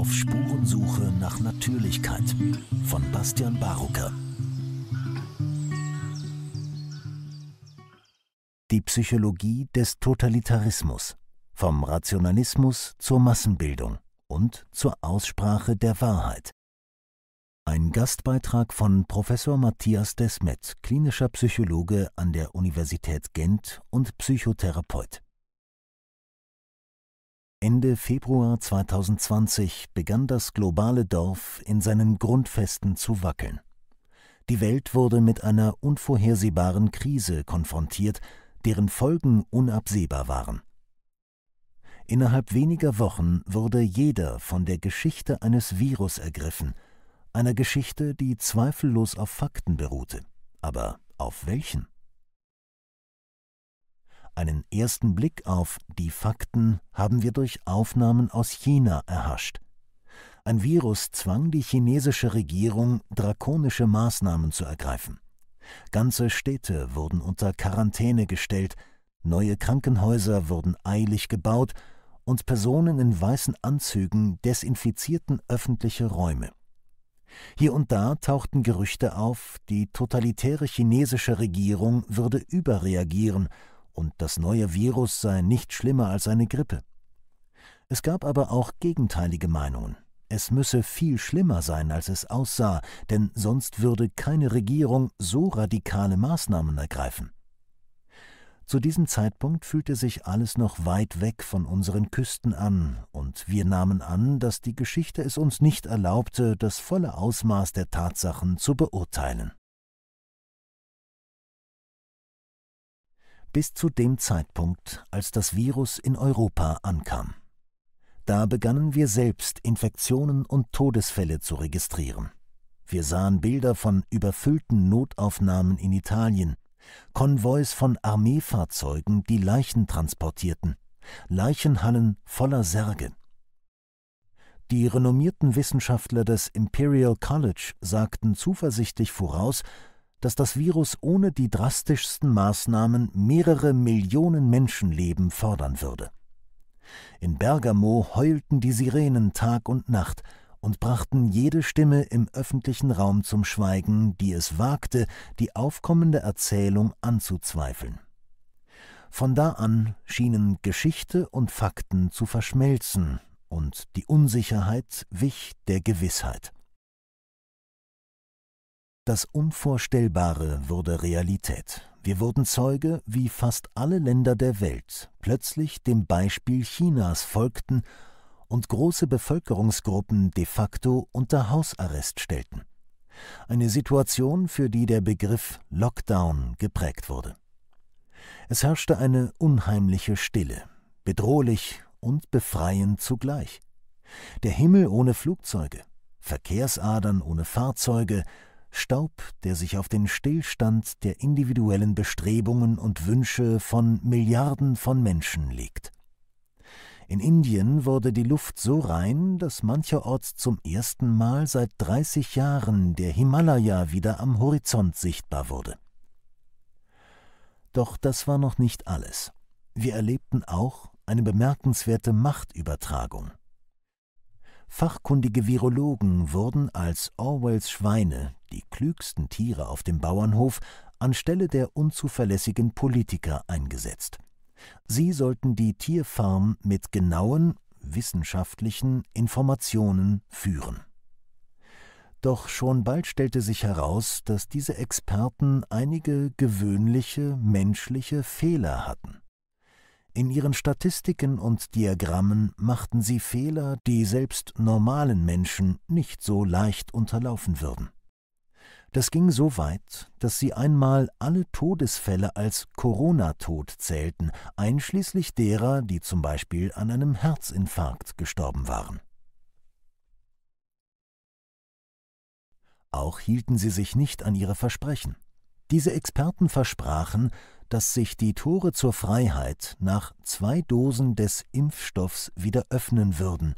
Auf Spurensuche nach Natürlichkeit von Bastian Barucker. Die Psychologie des Totalitarismus. Vom Rationalismus zur Massenbildung und zur Aussprache der Wahrheit. Ein Gastbeitrag von Professor Matthias Desmet, klinischer Psychologe an der Universität Gent und Psychotherapeut. Ende Februar 2020 begann das globale Dorf in seinen Grundfesten zu wackeln. Die Welt wurde mit einer unvorhersehbaren Krise konfrontiert, deren Folgen unabsehbar waren. Innerhalb weniger Wochen wurde jeder von der Geschichte eines Virus ergriffen, einer Geschichte, die zweifellos auf Fakten beruhte. Aber auf welchen? Einen ersten Blick auf die Fakten haben wir durch Aufnahmen aus China erhascht. Ein Virus zwang die chinesische Regierung, drakonische Maßnahmen zu ergreifen. Ganze Städte wurden unter Quarantäne gestellt, neue Krankenhäuser wurden eilig gebaut und Personen in weißen Anzügen desinfizierten öffentliche Räume. Hier und da tauchten Gerüchte auf, die totalitäre chinesische Regierung würde überreagieren und das neue Virus sei nicht schlimmer als eine Grippe. Es gab aber auch gegenteilige Meinungen. Es müsse viel schlimmer sein, als es aussah, denn sonst würde keine Regierung so radikale Maßnahmen ergreifen. Zu diesem Zeitpunkt fühlte sich alles noch weit weg von unseren Küsten an, und wir nahmen an, dass die Geschichte es uns nicht erlaubte, das volle Ausmaß der Tatsachen zu beurteilen. bis zu dem Zeitpunkt, als das Virus in Europa ankam. Da begannen wir selbst Infektionen und Todesfälle zu registrieren. Wir sahen Bilder von überfüllten Notaufnahmen in Italien, Konvois von Armeefahrzeugen, die Leichen transportierten, Leichenhallen voller Särge. Die renommierten Wissenschaftler des Imperial College sagten zuversichtlich voraus, dass das Virus ohne die drastischsten Maßnahmen mehrere Millionen Menschenleben fordern würde. In Bergamo heulten die Sirenen Tag und Nacht und brachten jede Stimme im öffentlichen Raum zum Schweigen, die es wagte, die aufkommende Erzählung anzuzweifeln. Von da an schienen Geschichte und Fakten zu verschmelzen, und die Unsicherheit wich der Gewissheit. Das Unvorstellbare wurde Realität. Wir wurden Zeuge, wie fast alle Länder der Welt plötzlich dem Beispiel Chinas folgten und große Bevölkerungsgruppen de facto unter Hausarrest stellten. Eine Situation, für die der Begriff Lockdown geprägt wurde. Es herrschte eine unheimliche Stille, bedrohlich und befreiend zugleich. Der Himmel ohne Flugzeuge, Verkehrsadern ohne Fahrzeuge, Staub, der sich auf den Stillstand der individuellen Bestrebungen und Wünsche von Milliarden von Menschen legt. In Indien wurde die Luft so rein, dass mancherorts zum ersten Mal seit 30 Jahren der Himalaya wieder am Horizont sichtbar wurde. Doch das war noch nicht alles. Wir erlebten auch eine bemerkenswerte Machtübertragung. Fachkundige Virologen wurden als Orwells Schweine, die klügsten Tiere auf dem Bauernhof, anstelle der unzuverlässigen Politiker eingesetzt. Sie sollten die Tierfarm mit genauen, wissenschaftlichen Informationen führen. Doch schon bald stellte sich heraus, dass diese Experten einige gewöhnliche menschliche Fehler hatten. In ihren Statistiken und Diagrammen machten sie Fehler, die selbst normalen Menschen nicht so leicht unterlaufen würden. Das ging so weit, dass sie einmal alle Todesfälle als Corona-Tod zählten, einschließlich derer, die zum Beispiel an einem Herzinfarkt gestorben waren. Auch hielten sie sich nicht an ihre Versprechen. Diese Experten versprachen, dass sich die Tore zur Freiheit nach zwei Dosen des Impfstoffs wieder öffnen würden,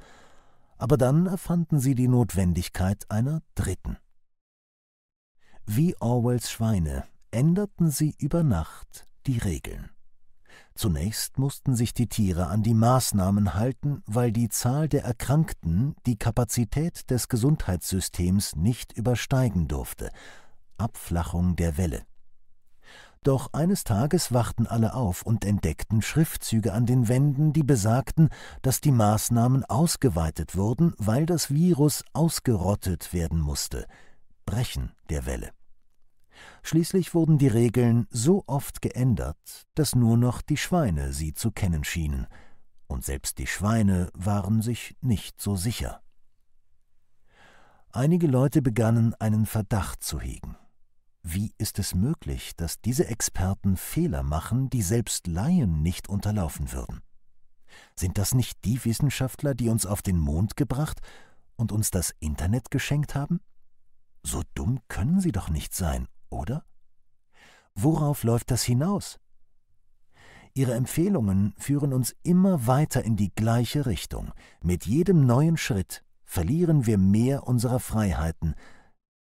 aber dann erfanden sie die Notwendigkeit einer dritten. Wie Orwells Schweine änderten sie über Nacht die Regeln. Zunächst mussten sich die Tiere an die Maßnahmen halten, weil die Zahl der Erkrankten die Kapazität des Gesundheitssystems nicht übersteigen durfte. Abflachung der Welle. Doch eines Tages wachten alle auf und entdeckten Schriftzüge an den Wänden, die besagten, dass die Maßnahmen ausgeweitet wurden, weil das Virus ausgerottet werden musste. Brechen der Welle. Schließlich wurden die Regeln so oft geändert, dass nur noch die Schweine sie zu kennen schienen, und selbst die Schweine waren sich nicht so sicher. Einige Leute begannen einen Verdacht zu hegen. Wie ist es möglich, dass diese Experten Fehler machen, die selbst Laien nicht unterlaufen würden? Sind das nicht die Wissenschaftler, die uns auf den Mond gebracht und uns das Internet geschenkt haben? So dumm können sie doch nicht sein, oder? Worauf läuft das hinaus? Ihre Empfehlungen führen uns immer weiter in die gleiche Richtung. Mit jedem neuen Schritt verlieren wir mehr unserer Freiheiten,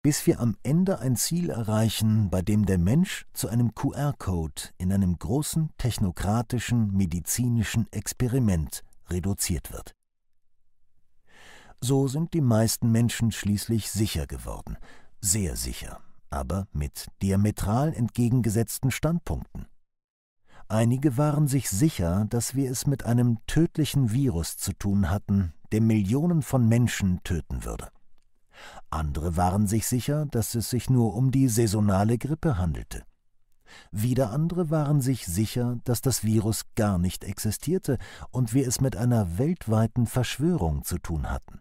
bis wir am Ende ein Ziel erreichen, bei dem der Mensch zu einem QR-Code in einem großen technokratischen medizinischen Experiment reduziert wird. So sind die meisten Menschen schließlich sicher geworden, sehr sicher, aber mit diametral entgegengesetzten Standpunkten. Einige waren sich sicher, dass wir es mit einem tödlichen Virus zu tun hatten, der Millionen von Menschen töten würde. Andere waren sich sicher, dass es sich nur um die saisonale Grippe handelte. Wieder andere waren sich sicher, dass das Virus gar nicht existierte und wir es mit einer weltweiten Verschwörung zu tun hatten.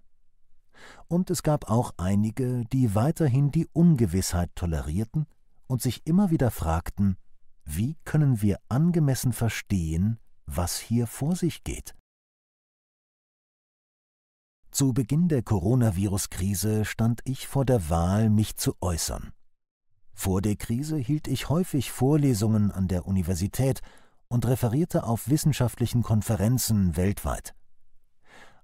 Und es gab auch einige, die weiterhin die Ungewissheit tolerierten und sich immer wieder fragten, wie können wir angemessen verstehen, was hier vor sich geht? Zu Beginn der Coronavirus-Krise stand ich vor der Wahl, mich zu äußern. Vor der Krise hielt ich häufig Vorlesungen an der Universität und referierte auf wissenschaftlichen Konferenzen weltweit.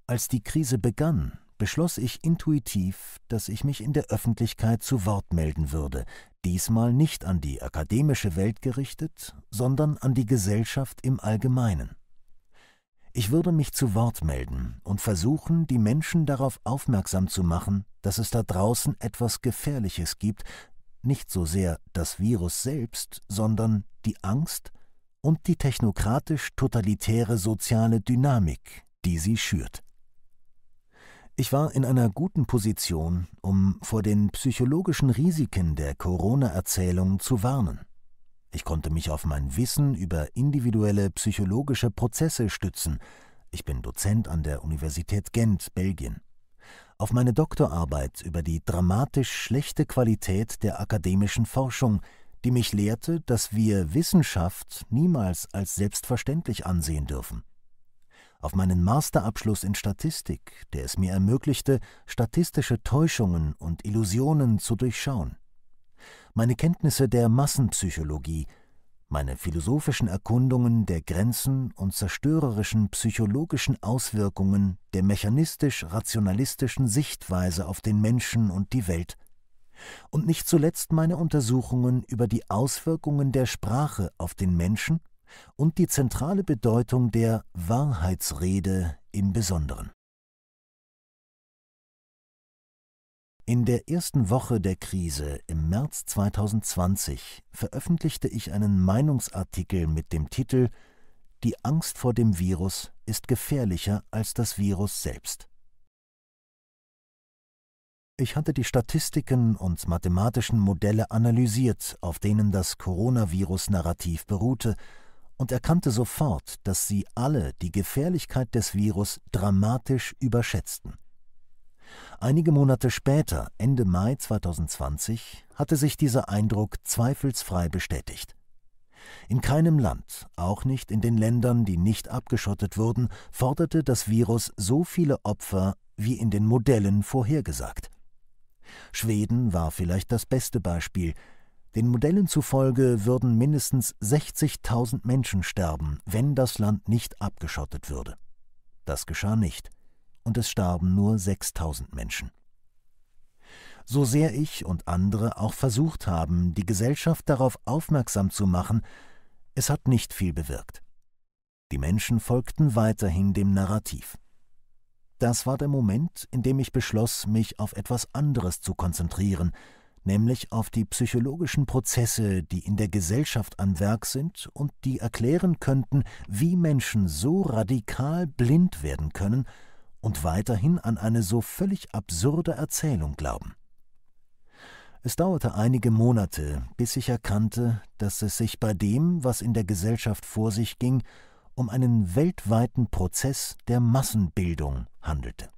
Als die Krise begann, beschloss ich intuitiv, dass ich mich in der Öffentlichkeit zu Wort melden würde, diesmal nicht an die akademische Welt gerichtet, sondern an die Gesellschaft im Allgemeinen. Ich würde mich zu Wort melden und versuchen, die Menschen darauf aufmerksam zu machen, dass es da draußen etwas Gefährliches gibt, nicht so sehr das Virus selbst, sondern die Angst und die technokratisch totalitäre soziale Dynamik, die sie schürt. Ich war in einer guten Position, um vor den psychologischen Risiken der Corona-Erzählung zu warnen. Ich konnte mich auf mein Wissen über individuelle psychologische Prozesse stützen. Ich bin Dozent an der Universität Gent, Belgien. Auf meine Doktorarbeit über die dramatisch schlechte Qualität der akademischen Forschung, die mich lehrte, dass wir Wissenschaft niemals als selbstverständlich ansehen dürfen. Auf meinen Masterabschluss in Statistik, der es mir ermöglichte, statistische Täuschungen und Illusionen zu durchschauen meine Kenntnisse der Massenpsychologie, meine philosophischen Erkundungen der Grenzen und zerstörerischen psychologischen Auswirkungen der mechanistisch-rationalistischen Sichtweise auf den Menschen und die Welt, und nicht zuletzt meine Untersuchungen über die Auswirkungen der Sprache auf den Menschen und die zentrale Bedeutung der Wahrheitsrede im Besonderen. In der ersten Woche der Krise im März 2020 veröffentlichte ich einen Meinungsartikel mit dem Titel Die Angst vor dem Virus ist gefährlicher als das Virus selbst. Ich hatte die Statistiken und mathematischen Modelle analysiert, auf denen das Coronavirus-Narrativ beruhte, und erkannte sofort, dass sie alle die Gefährlichkeit des Virus dramatisch überschätzten. Einige Monate später, Ende Mai 2020, hatte sich dieser Eindruck zweifelsfrei bestätigt. In keinem Land, auch nicht in den Ländern, die nicht abgeschottet wurden, forderte das Virus so viele Opfer wie in den Modellen vorhergesagt. Schweden war vielleicht das beste Beispiel. Den Modellen zufolge würden mindestens 60.000 Menschen sterben, wenn das Land nicht abgeschottet würde. Das geschah nicht und es starben nur 6000 Menschen. So sehr ich und andere auch versucht haben, die Gesellschaft darauf aufmerksam zu machen, es hat nicht viel bewirkt. Die Menschen folgten weiterhin dem Narrativ. Das war der Moment, in dem ich beschloss, mich auf etwas anderes zu konzentrieren, nämlich auf die psychologischen Prozesse, die in der Gesellschaft am Werk sind und die erklären könnten, wie Menschen so radikal blind werden können, und weiterhin an eine so völlig absurde Erzählung glauben. Es dauerte einige Monate, bis ich erkannte, dass es sich bei dem, was in der Gesellschaft vor sich ging, um einen weltweiten Prozess der Massenbildung handelte.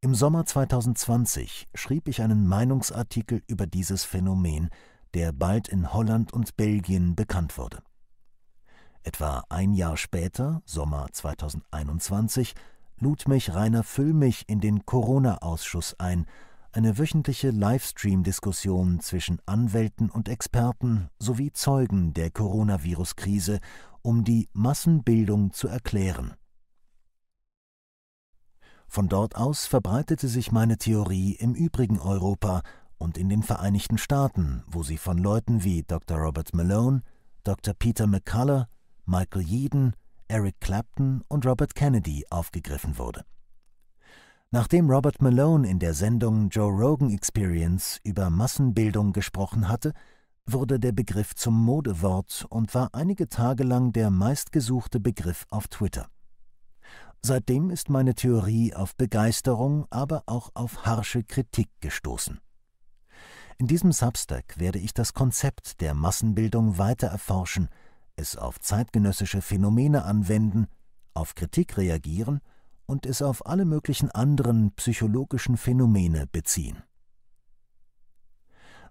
Im Sommer 2020 schrieb ich einen Meinungsartikel über dieses Phänomen, der bald in Holland und Belgien bekannt wurde. Etwa ein Jahr später, Sommer 2021, lud mich Rainer Füllmich in den Corona-Ausschuss ein, eine wöchentliche Livestream-Diskussion zwischen Anwälten und Experten sowie Zeugen der Coronavirus-Krise, um die Massenbildung zu erklären. Von dort aus verbreitete sich meine Theorie im übrigen Europa und in den Vereinigten Staaten, wo sie von Leuten wie Dr. Robert Malone, Dr. Peter McCullough, Michael Yeadon, Eric Clapton und Robert Kennedy aufgegriffen wurde. Nachdem Robert Malone in der Sendung Joe Rogan Experience über Massenbildung gesprochen hatte, wurde der Begriff zum Modewort und war einige Tage lang der meistgesuchte Begriff auf Twitter. Seitdem ist meine Theorie auf Begeisterung, aber auch auf harsche Kritik gestoßen. In diesem Substack werde ich das Konzept der Massenbildung weiter erforschen – es auf zeitgenössische Phänomene anwenden, auf Kritik reagieren und es auf alle möglichen anderen psychologischen Phänomene beziehen.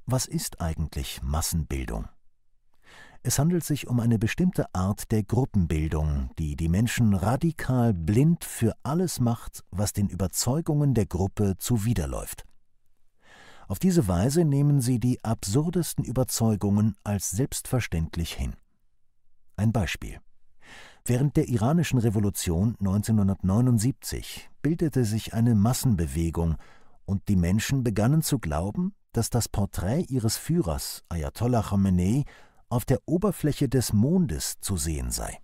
Was ist eigentlich Massenbildung? Es handelt sich um eine bestimmte Art der Gruppenbildung, die die Menschen radikal blind für alles macht, was den Überzeugungen der Gruppe zuwiderläuft. Auf diese Weise nehmen sie die absurdesten Überzeugungen als selbstverständlich hin. Ein Beispiel. Während der iranischen Revolution 1979 bildete sich eine Massenbewegung und die Menschen begannen zu glauben, dass das Porträt ihres Führers Ayatollah Khamenei auf der Oberfläche des Mondes zu sehen sei.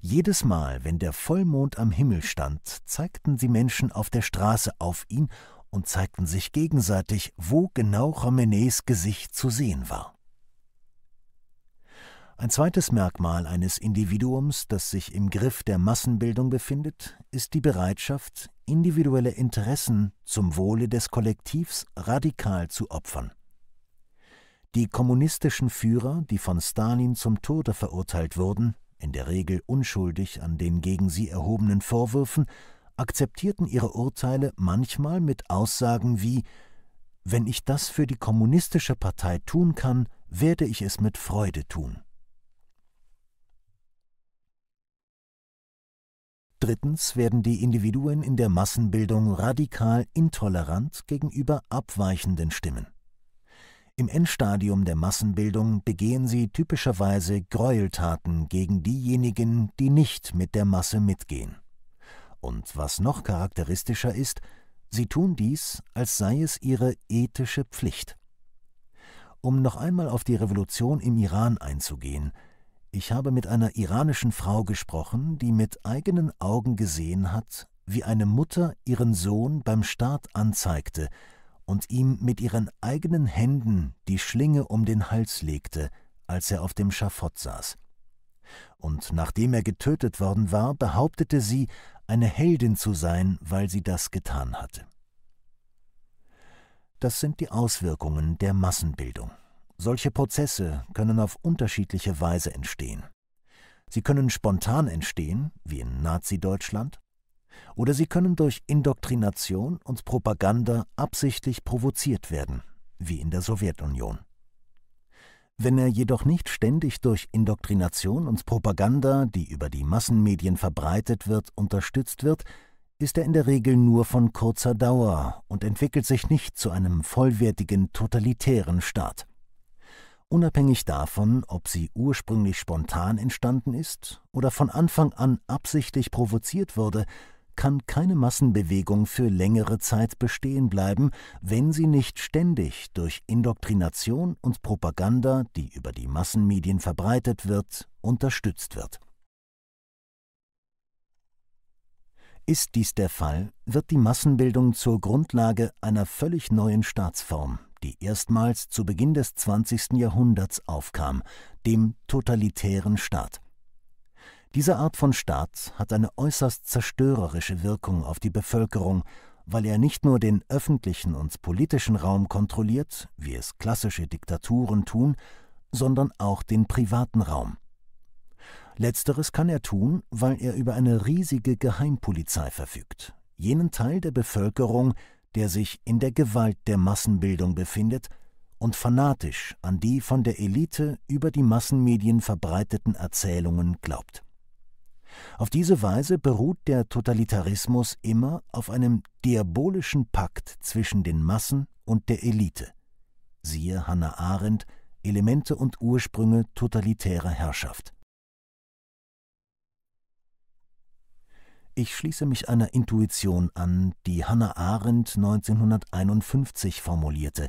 Jedes Mal, wenn der Vollmond am Himmel stand, zeigten die Menschen auf der Straße auf ihn und zeigten sich gegenseitig, wo genau Khameneis Gesicht zu sehen war. Ein zweites Merkmal eines Individuums, das sich im Griff der Massenbildung befindet, ist die Bereitschaft, individuelle Interessen zum Wohle des Kollektivs radikal zu opfern. Die kommunistischen Führer, die von Stalin zum Tode verurteilt wurden, in der Regel unschuldig an den gegen sie erhobenen Vorwürfen, akzeptierten ihre Urteile manchmal mit Aussagen wie Wenn ich das für die kommunistische Partei tun kann, werde ich es mit Freude tun. Drittens werden die Individuen in der Massenbildung radikal intolerant gegenüber abweichenden Stimmen. Im Endstadium der Massenbildung begehen sie typischerweise Gräueltaten gegen diejenigen, die nicht mit der Masse mitgehen. Und was noch charakteristischer ist, sie tun dies, als sei es ihre ethische Pflicht. Um noch einmal auf die Revolution im Iran einzugehen – ich habe mit einer iranischen Frau gesprochen, die mit eigenen Augen gesehen hat, wie eine Mutter ihren Sohn beim Staat anzeigte und ihm mit ihren eigenen Händen die Schlinge um den Hals legte, als er auf dem Schafott saß. Und nachdem er getötet worden war, behauptete sie, eine Heldin zu sein, weil sie das getan hatte. Das sind die Auswirkungen der Massenbildung. Solche Prozesse können auf unterschiedliche Weise entstehen. Sie können spontan entstehen, wie in Nazi-Deutschland, oder sie können durch Indoktrination und Propaganda absichtlich provoziert werden, wie in der Sowjetunion. Wenn er jedoch nicht ständig durch Indoktrination und Propaganda, die über die Massenmedien verbreitet wird, unterstützt wird, ist er in der Regel nur von kurzer Dauer und entwickelt sich nicht zu einem vollwertigen totalitären Staat unabhängig davon, ob sie ursprünglich spontan entstanden ist oder von Anfang an absichtlich provoziert wurde, kann keine Massenbewegung für längere Zeit bestehen bleiben, wenn sie nicht ständig durch Indoktrination und Propaganda, die über die Massenmedien verbreitet wird, unterstützt wird. Ist dies der Fall, wird die Massenbildung zur Grundlage einer völlig neuen Staatsform, die erstmals zu Beginn des 20. Jahrhunderts aufkam, dem totalitären Staat. Diese Art von Staat hat eine äußerst zerstörerische Wirkung auf die Bevölkerung, weil er nicht nur den öffentlichen und politischen Raum kontrolliert, wie es klassische Diktaturen tun, sondern auch den privaten Raum. Letzteres kann er tun, weil er über eine riesige Geheimpolizei verfügt, jenen Teil der Bevölkerung, der sich in der Gewalt der Massenbildung befindet und fanatisch an die von der Elite über die Massenmedien verbreiteten Erzählungen glaubt. Auf diese Weise beruht der Totalitarismus immer auf einem diabolischen Pakt zwischen den Massen und der Elite. Siehe Hannah Arendt Elemente und Ursprünge totalitärer Herrschaft. Ich schließe mich einer Intuition an, die Hannah Arendt 1951 formulierte.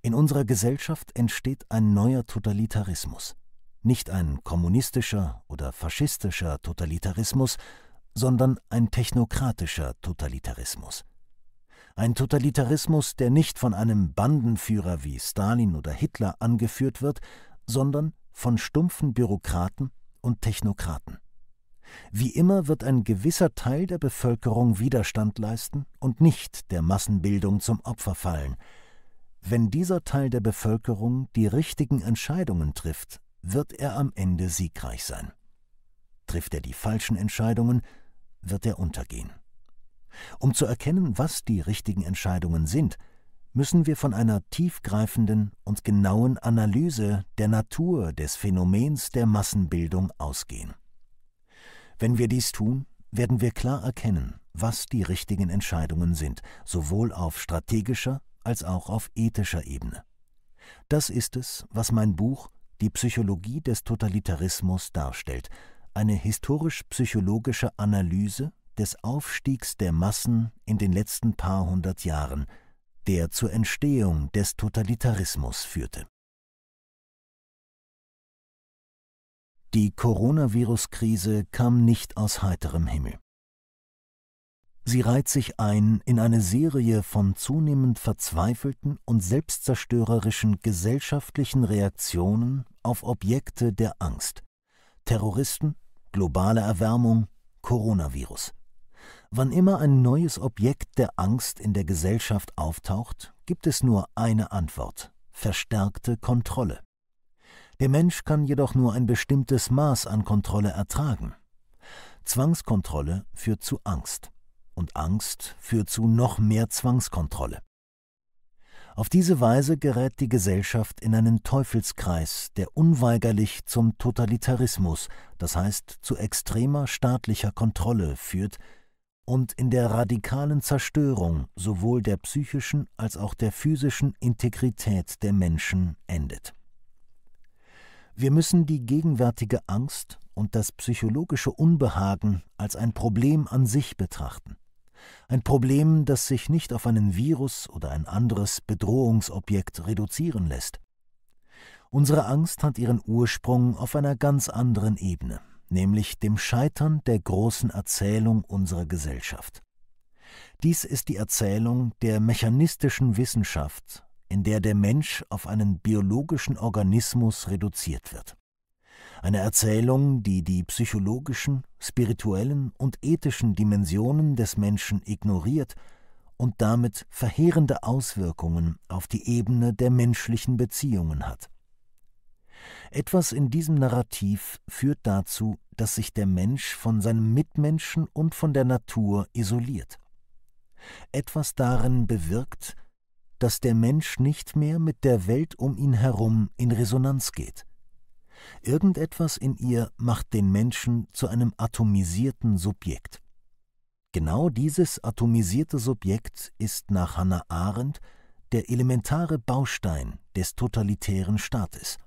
In unserer Gesellschaft entsteht ein neuer Totalitarismus. Nicht ein kommunistischer oder faschistischer Totalitarismus, sondern ein technokratischer Totalitarismus. Ein Totalitarismus, der nicht von einem Bandenführer wie Stalin oder Hitler angeführt wird, sondern von stumpfen Bürokraten und Technokraten. Wie immer wird ein gewisser Teil der Bevölkerung Widerstand leisten und nicht der Massenbildung zum Opfer fallen. Wenn dieser Teil der Bevölkerung die richtigen Entscheidungen trifft, wird er am Ende siegreich sein. Trifft er die falschen Entscheidungen, wird er untergehen. Um zu erkennen, was die richtigen Entscheidungen sind, müssen wir von einer tiefgreifenden und genauen Analyse der Natur des Phänomens der Massenbildung ausgehen. Wenn wir dies tun, werden wir klar erkennen, was die richtigen Entscheidungen sind, sowohl auf strategischer als auch auf ethischer Ebene. Das ist es, was mein Buch Die Psychologie des Totalitarismus darstellt, eine historisch-psychologische Analyse des Aufstiegs der Massen in den letzten paar hundert Jahren, der zur Entstehung des Totalitarismus führte Die Coronavirus-Krise kam nicht aus heiterem Himmel. Sie reiht sich ein in eine Serie von zunehmend verzweifelten und selbstzerstörerischen gesellschaftlichen Reaktionen auf Objekte der Angst. Terroristen, globale Erwärmung, Coronavirus. Wann immer ein neues Objekt der Angst in der Gesellschaft auftaucht, gibt es nur eine Antwort verstärkte Kontrolle. Der Mensch kann jedoch nur ein bestimmtes Maß an Kontrolle ertragen. Zwangskontrolle führt zu Angst und Angst führt zu noch mehr Zwangskontrolle. Auf diese Weise gerät die Gesellschaft in einen Teufelskreis, der unweigerlich zum Totalitarismus, das heißt zu extremer staatlicher Kontrolle führt und in der radikalen Zerstörung sowohl der psychischen als auch der physischen Integrität der Menschen endet. Wir müssen die gegenwärtige Angst und das psychologische Unbehagen als ein Problem an sich betrachten. Ein Problem, das sich nicht auf einen Virus oder ein anderes Bedrohungsobjekt reduzieren lässt. Unsere Angst hat ihren Ursprung auf einer ganz anderen Ebene, nämlich dem Scheitern der großen Erzählung unserer Gesellschaft. Dies ist die Erzählung der mechanistischen Wissenschaft in der der Mensch auf einen biologischen Organismus reduziert wird. Eine Erzählung, die die psychologischen, spirituellen und ethischen Dimensionen des Menschen ignoriert und damit verheerende Auswirkungen auf die Ebene der menschlichen Beziehungen hat. Etwas in diesem Narrativ führt dazu, dass sich der Mensch von seinem Mitmenschen und von der Natur isoliert. Etwas darin bewirkt, dass der Mensch nicht mehr mit der Welt um ihn herum in Resonanz geht. Irgendetwas in ihr macht den Menschen zu einem atomisierten Subjekt. Genau dieses atomisierte Subjekt ist nach Hannah Arendt der elementare Baustein des totalitären Staates.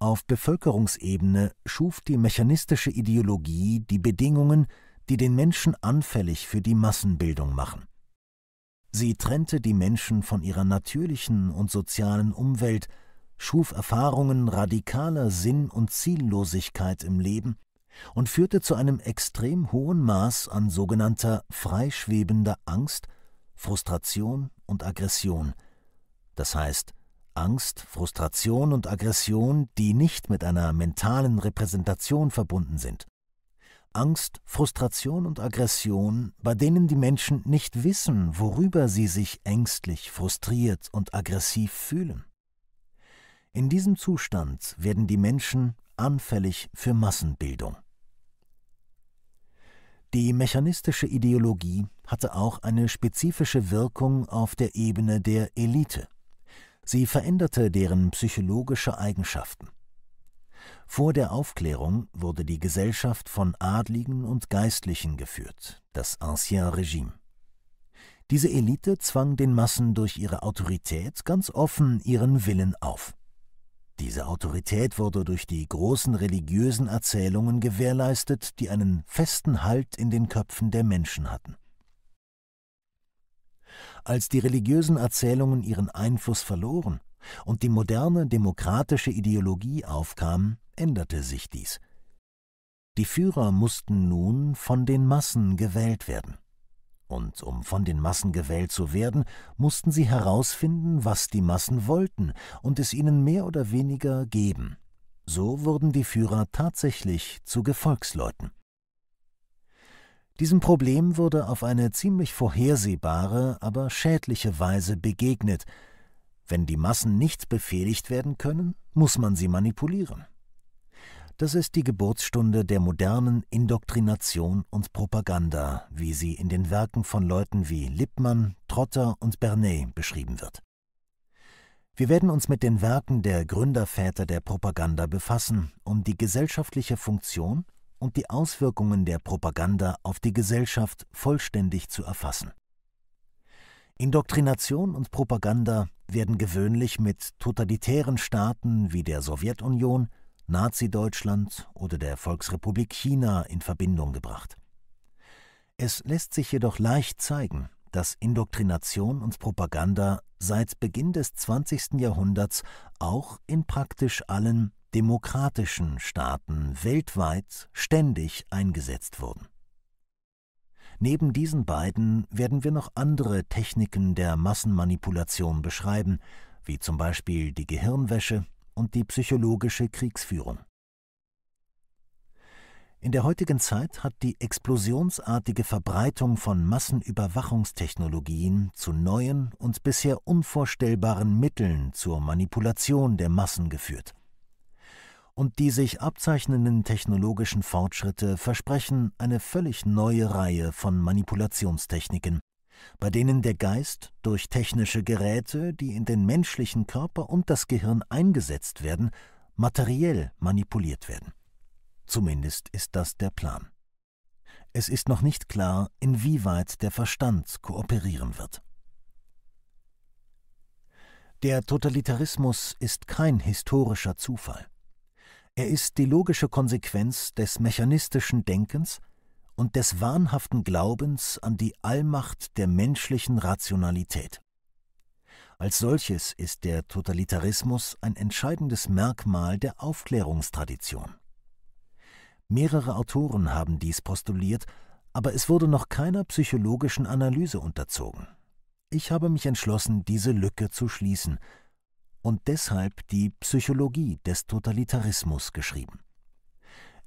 Auf Bevölkerungsebene schuf die mechanistische Ideologie die Bedingungen, die den Menschen anfällig für die Massenbildung machen. Sie trennte die Menschen von ihrer natürlichen und sozialen Umwelt, schuf Erfahrungen radikaler Sinn und Ziellosigkeit im Leben und führte zu einem extrem hohen Maß an sogenannter freischwebender Angst, Frustration und Aggression, das heißt Angst, Frustration und Aggression, die nicht mit einer mentalen Repräsentation verbunden sind. Angst, Frustration und Aggression, bei denen die Menschen nicht wissen, worüber sie sich ängstlich, frustriert und aggressiv fühlen. In diesem Zustand werden die Menschen anfällig für Massenbildung. Die mechanistische Ideologie hatte auch eine spezifische Wirkung auf der Ebene der Elite. Sie veränderte deren psychologische Eigenschaften. Vor der Aufklärung wurde die Gesellschaft von Adligen und Geistlichen geführt, das Ancien Regime. Diese Elite zwang den Massen durch ihre Autorität ganz offen ihren Willen auf. Diese Autorität wurde durch die großen religiösen Erzählungen gewährleistet, die einen festen Halt in den Köpfen der Menschen hatten. Als die religiösen Erzählungen ihren Einfluss verloren und die moderne demokratische Ideologie aufkam, änderte sich dies. Die Führer mussten nun von den Massen gewählt werden. Und um von den Massen gewählt zu werden, mussten sie herausfinden, was die Massen wollten und es ihnen mehr oder weniger geben. So wurden die Führer tatsächlich zu Gefolgsleuten. Diesem Problem wurde auf eine ziemlich vorhersehbare, aber schädliche Weise begegnet, wenn die Massen nicht befehligt werden können, muss man sie manipulieren. Das ist die Geburtsstunde der modernen Indoktrination und Propaganda, wie sie in den Werken von Leuten wie Lippmann, Trotter und Bernay beschrieben wird. Wir werden uns mit den Werken der Gründerväter der Propaganda befassen, um die gesellschaftliche Funktion und die Auswirkungen der Propaganda auf die Gesellschaft vollständig zu erfassen. Indoktrination und Propaganda werden gewöhnlich mit totalitären Staaten wie der Sowjetunion, Nazi-Deutschland oder der Volksrepublik China in Verbindung gebracht. Es lässt sich jedoch leicht zeigen, dass Indoktrination und Propaganda seit Beginn des 20. Jahrhunderts auch in praktisch allen demokratischen Staaten weltweit ständig eingesetzt wurden Neben diesen beiden werden wir noch andere Techniken der Massenmanipulation beschreiben, wie zum Beispiel die Gehirnwäsche und die psychologische Kriegsführung. In der heutigen Zeit hat die explosionsartige Verbreitung von Massenüberwachungstechnologien zu neuen und bisher unvorstellbaren Mitteln zur Manipulation der Massen geführt und die sich abzeichnenden technologischen Fortschritte versprechen eine völlig neue Reihe von Manipulationstechniken, bei denen der Geist durch technische Geräte, die in den menschlichen Körper und das Gehirn eingesetzt werden, materiell manipuliert werden. Zumindest ist das der Plan. Es ist noch nicht klar, inwieweit der Verstand kooperieren wird. Der Totalitarismus ist kein historischer Zufall. Er ist die logische Konsequenz des mechanistischen Denkens und des wahnhaften Glaubens an die Allmacht der menschlichen Rationalität. Als solches ist der Totalitarismus ein entscheidendes Merkmal der Aufklärungstradition. Mehrere Autoren haben dies postuliert, aber es wurde noch keiner psychologischen Analyse unterzogen. Ich habe mich entschlossen, diese Lücke zu schließen – und deshalb die Psychologie des Totalitarismus geschrieben.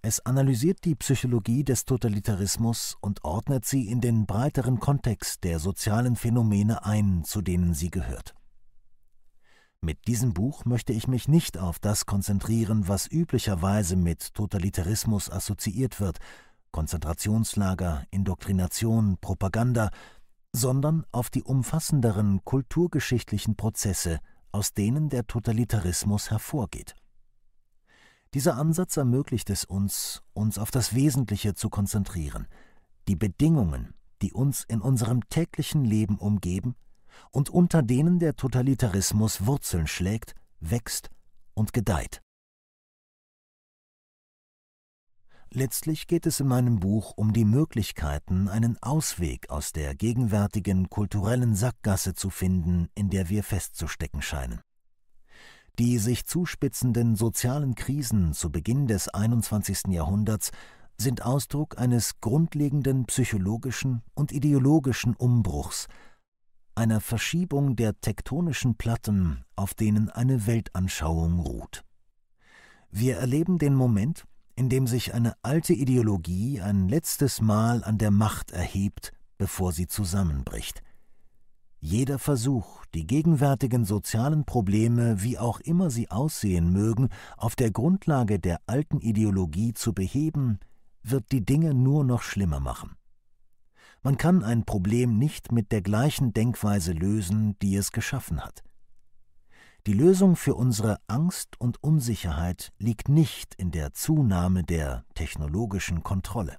Es analysiert die Psychologie des Totalitarismus und ordnet sie in den breiteren Kontext der sozialen Phänomene ein, zu denen sie gehört. Mit diesem Buch möchte ich mich nicht auf das konzentrieren, was üblicherweise mit Totalitarismus assoziiert wird Konzentrationslager, Indoktrination, Propaganda, sondern auf die umfassenderen kulturgeschichtlichen Prozesse, aus denen der Totalitarismus hervorgeht. Dieser Ansatz ermöglicht es uns, uns auf das Wesentliche zu konzentrieren, die Bedingungen, die uns in unserem täglichen Leben umgeben und unter denen der Totalitarismus Wurzeln schlägt, wächst und gedeiht. Letztlich geht es in meinem Buch um die Möglichkeiten, einen Ausweg aus der gegenwärtigen kulturellen Sackgasse zu finden, in der wir festzustecken scheinen. Die sich zuspitzenden sozialen Krisen zu Beginn des 21. Jahrhunderts sind Ausdruck eines grundlegenden psychologischen und ideologischen Umbruchs, einer Verschiebung der tektonischen Platten, auf denen eine Weltanschauung ruht. Wir erleben den Moment, in dem sich eine alte Ideologie ein letztes Mal an der Macht erhebt, bevor sie zusammenbricht. Jeder Versuch, die gegenwärtigen sozialen Probleme, wie auch immer sie aussehen mögen, auf der Grundlage der alten Ideologie zu beheben, wird die Dinge nur noch schlimmer machen. Man kann ein Problem nicht mit der gleichen Denkweise lösen, die es geschaffen hat. Die Lösung für unsere Angst und Unsicherheit liegt nicht in der Zunahme der technologischen Kontrolle.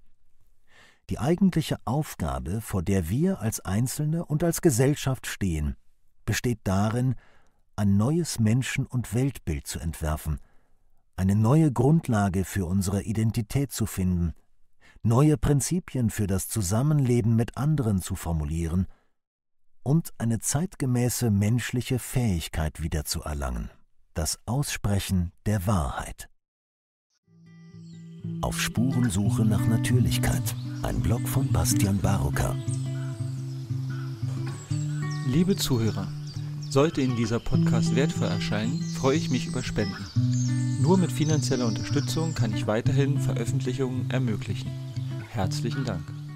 Die eigentliche Aufgabe, vor der wir als Einzelne und als Gesellschaft stehen, besteht darin, ein neues Menschen- und Weltbild zu entwerfen, eine neue Grundlage für unsere Identität zu finden, neue Prinzipien für das Zusammenleben mit anderen zu formulieren und eine zeitgemäße menschliche Fähigkeit wiederzuerlangen, das Aussprechen der Wahrheit. Auf Spurensuche nach Natürlichkeit, ein Blog von Bastian Barucker. Liebe Zuhörer, sollte Ihnen dieser Podcast wertvoll erscheinen, freue ich mich über Spenden. Nur mit finanzieller Unterstützung kann ich weiterhin Veröffentlichungen ermöglichen. Herzlichen Dank.